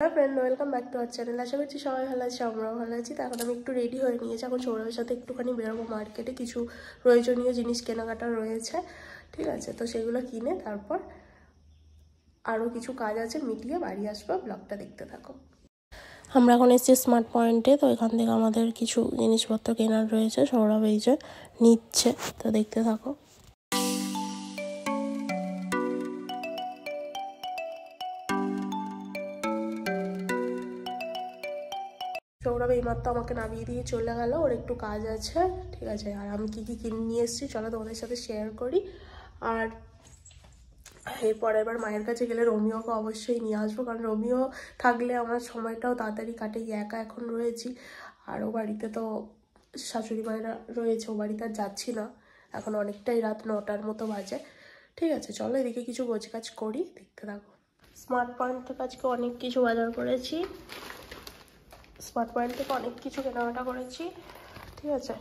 হ্যাঁ friend welcome back to our channel আশা করছি সবাই ভালো আছে আমরাও ভালো আছি তো এখন আমি একটু রেডি হয়ে নিয়েছি এখন সৌরভের সাথে একটুখানি বেরোবো মার্কেটে কিছু প্রয়োজনীয় জিনিস কেনাকাটা রয়েছে ঠিক আছে তো সেগুলো কিনে তারপর আরও কিছু কাজ আছে মিটিয়ে বাড়ি আসবো ব্লগটা দেখতে থাকো আমরা এখন এসেছি স্মার্ট পয়েন্টে তো এখান থেকে আমাদের কিছু জিনিসপত্র কেনার রয়েছে সৌরভ এই যে নিচ্ছে তো দেখতে থাকো ওরা এইমাত্র আমাকে নামিয়ে দিয়ে চলে গেল ওর একটু কাজ আছে ঠিক আছে আর আমি কী কী কিনে নিয়ে এসেছি চলো তোমাদের সাথে শেয়ার করি আর এরপর এবার মায়ের কাছে গেলে রোমিওকে অবশ্যই নিয়ে আসবো কারণ রোমিও থাকলে আমার সময়টাও তাড়াতাড়ি কাটে একা এখন রয়েছি আর ও বাড়িতে তো শাশুড়ি মায়েরা রয়েছে ও বাড়িতে আর যাচ্ছি না এখন অনেকটাই রাত নটার মতো বাজে ঠিক আছে চলো এদিকে কিছু গোছ কাজ করি দেখতে থাকো স্মার্ট পয়েন্ট থেকে আজকে অনেক কিছু বাজার করেছি স্মার্ট পয়েন্ট থেকে অনেক কিছু কেনাকাটা করেছি ঠিক আছে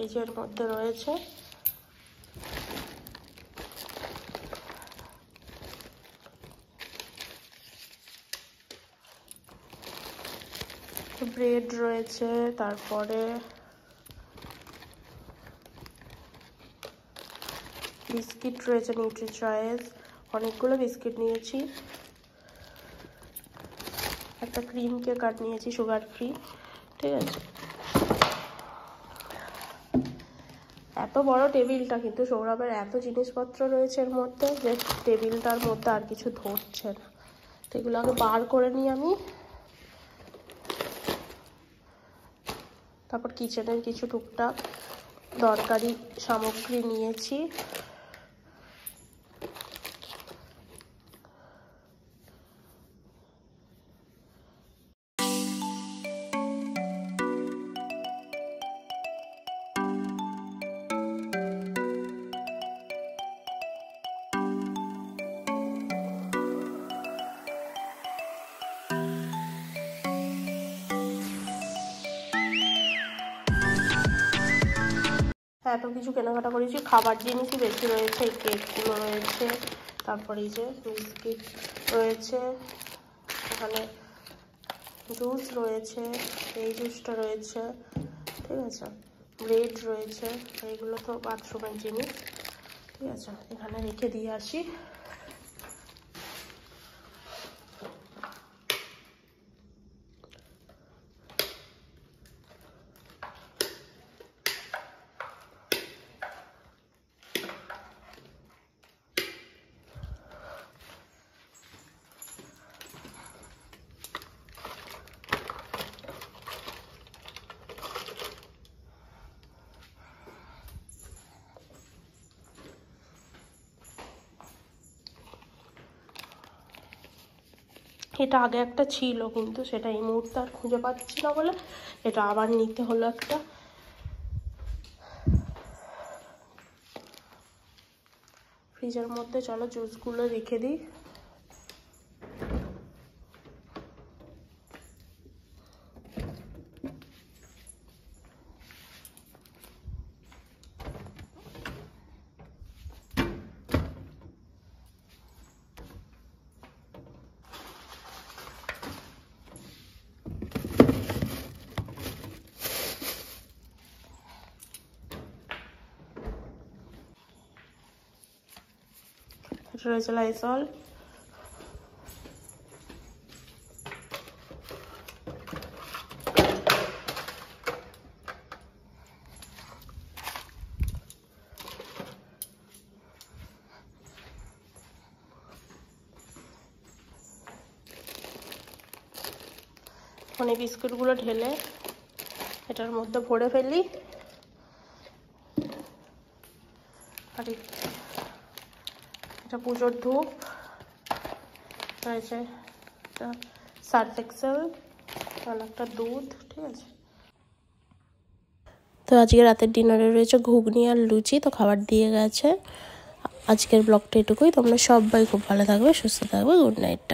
এই যে এর মধ্যে রয়েছে ব্রেড রয়েছে তারপরে বিস্কিট রয়েছে নিউট্রিচয়েস চয়েস অনেকগুলো বিস্কিট নিয়েছি একটা ক্রিম কেক কাট নিয়েছি সুগার ফ্রি ঠিক আছে এত বড় টেবিলটা কিন্তু সৌরভের এত জিনিসপত্র রয়েছে এর মধ্যে যে টেবিলটার মধ্যে আর কিছু ধরছে না এগুলো আগে বার করে নিই আমি তারপর কিচেনের কিছু টুকটাক দরকারি সামগ্রী নিয়েছি এত কিছু কেনাকাটা করেছি খাবার জিনিসই বেশি রয়েছে কেকগুলো রয়েছে তারপরে এই যে বিস্কিট রয়েছে এখানে জুস রয়েছে এই জুসটা রয়েছে ঠিক আছে ব্রেড রয়েছে এইগুলো তো বাথরুমের জিনিস ঠিক আছে এখানে রেখে দিয়ে আসি এটা আগে একটা ছিল কিন্তু সেটা এই মুহূর্তে আর খুঁজে পাচ্ছি না বলে এটা আবার নিতে হলো একটা ফ্রিজের মধ্যে চলো জুসগুলো রেখে দিই Rachel Lysol. বিস্কুট মানে বিস্কুটগুলো ঢেলে এটার মধ্যে ভরে ফেলি আর এটা পুজোর ধূপ রয়েছে একটা সার্ফ এক্সেল একটা দুধ ঠিক আছে তো আজকে রাতের ডিনারে রয়েছে ঘুগনি আর লুচি তো খাবার দিয়ে গেছে আজকের ব্লগটা এটুকুই তোমরা সবাই খুব ভালো থাকবে সুস্থ থাকবে গুড নাইট